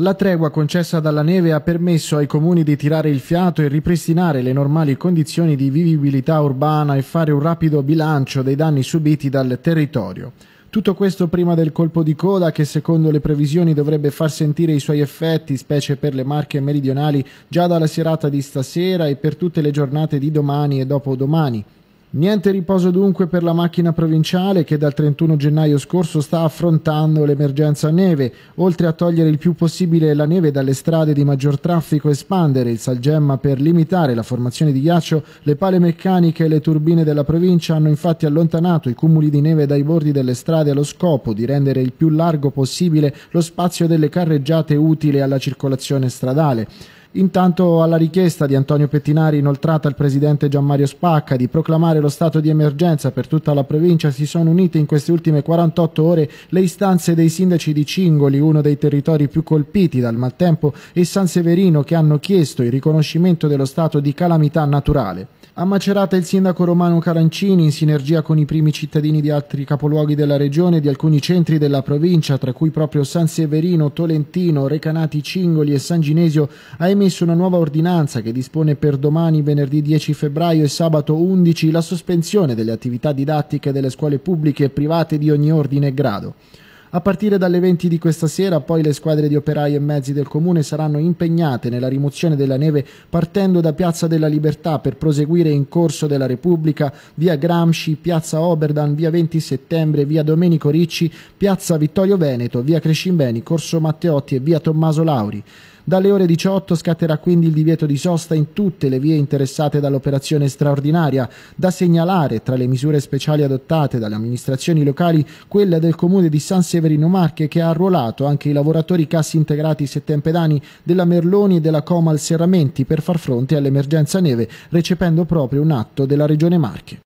La tregua concessa dalla neve ha permesso ai comuni di tirare il fiato e ripristinare le normali condizioni di vivibilità urbana e fare un rapido bilancio dei danni subiti dal territorio. Tutto questo prima del colpo di coda che secondo le previsioni dovrebbe far sentire i suoi effetti, specie per le marche meridionali, già dalla serata di stasera e per tutte le giornate di domani e dopodomani. Niente riposo dunque per la macchina provinciale che dal 31 gennaio scorso sta affrontando l'emergenza neve, oltre a togliere il più possibile la neve dalle strade di maggior traffico, espandere il salgemma per limitare la formazione di ghiaccio, le pale meccaniche e le turbine della provincia hanno infatti allontanato i cumuli di neve dai bordi delle strade allo scopo di rendere il più largo possibile lo spazio delle carreggiate utile alla circolazione stradale. Intanto alla richiesta di Antonio Pettinari inoltrata al presidente Gianmario Spacca di proclamare lo stato di emergenza per tutta la provincia si sono unite in queste ultime 48 ore le istanze dei sindaci di Cingoli, uno dei territori più colpiti dal maltempo, e San Severino che hanno chiesto il riconoscimento dello stato di calamità naturale. A Macerata il sindaco Romano Carancini, in sinergia con i primi cittadini di altri capoluoghi della regione e di alcuni centri della provincia, tra cui proprio San Severino, Tolentino, Recanati Cingoli e San Ginesio, ha emesso emesso una nuova ordinanza che dispone per domani, venerdì 10 febbraio e sabato 11, la sospensione delle attività didattiche delle scuole pubbliche e private di ogni ordine e grado. A partire dalle 20 di questa sera, poi le squadre di operai e mezzi del comune saranno impegnate nella rimozione della neve partendo da Piazza della Libertà per proseguire in Corso della Repubblica, via Gramsci, Piazza Oberdan, via 20 Settembre, via Domenico Ricci, Piazza Vittorio Veneto, via Crescimbeni, Corso Matteotti e via Tommaso Lauri. Dalle ore 18 scatterà quindi il divieto di sosta in tutte le vie interessate dall'operazione straordinaria. Da segnalare tra le misure speciali adottate dalle amministrazioni locali quella del comune di San Severino Marche che ha arruolato anche i lavoratori cassi integrati settempedani della Merloni e della Comal Serramenti per far fronte all'emergenza neve, recependo proprio un atto della Regione Marche.